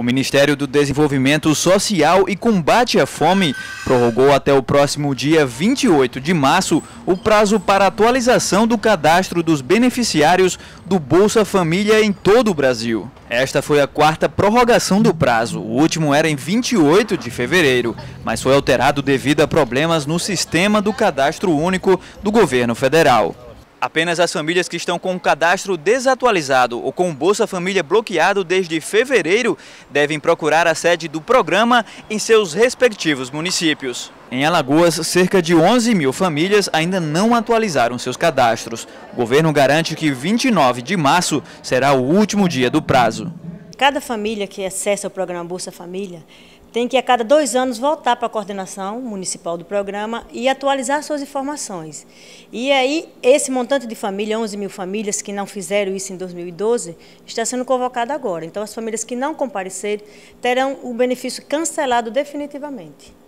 O Ministério do Desenvolvimento Social e Combate à Fome prorrogou até o próximo dia 28 de março o prazo para atualização do cadastro dos beneficiários do Bolsa Família em todo o Brasil. Esta foi a quarta prorrogação do prazo. O último era em 28 de fevereiro, mas foi alterado devido a problemas no sistema do cadastro único do governo federal. Apenas as famílias que estão com o cadastro desatualizado ou com o Bolsa Família bloqueado desde fevereiro devem procurar a sede do programa em seus respectivos municípios. Em Alagoas, cerca de 11 mil famílias ainda não atualizaram seus cadastros. O governo garante que 29 de março será o último dia do prazo. Cada família que acessa o programa Bolsa Família tem que a cada dois anos voltar para a coordenação municipal do programa e atualizar suas informações. E aí, esse montante de família, 11 mil famílias que não fizeram isso em 2012, está sendo convocado agora. Então, as famílias que não comparecerem terão o benefício cancelado definitivamente.